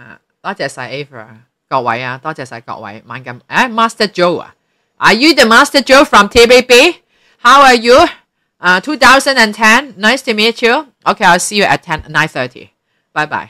啊，多謝晒 uh, Ava 各位啊，多謝晒各位猛咁。誒、啊、Master Joe 啊，Are you the Master Joe from TBB？How are uh, Nice to meet you。Okay，I'll see you at ten nine thirty。Bye bye。